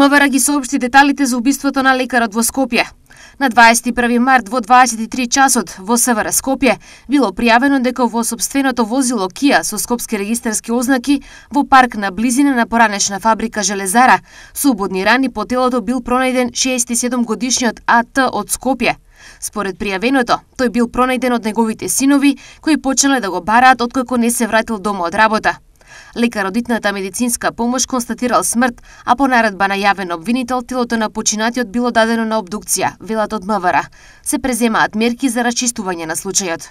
МВР ги соопшти деталите за убиството на лекарот во Скопје. На 21 март во 23 часот во СВР Скопје било пријавено дека во собственото возило Кија со скопски регистарски ознаки во парк на близина на поранешна фабрика Железара субодни рани по телото бил пронајден 67 годишниот АТ од Скопје. Според пријавеното, тој бил пронајден од неговите синови кои почнале да го бараат откако не се вратил дома од работа. Лекародитната медицинска помош констатирал смрт, а по наредба на јавен обвинител телото на починатиот било дадено на обдукција, велат од МВР. Се преземаат мерки за расчистување на случајот.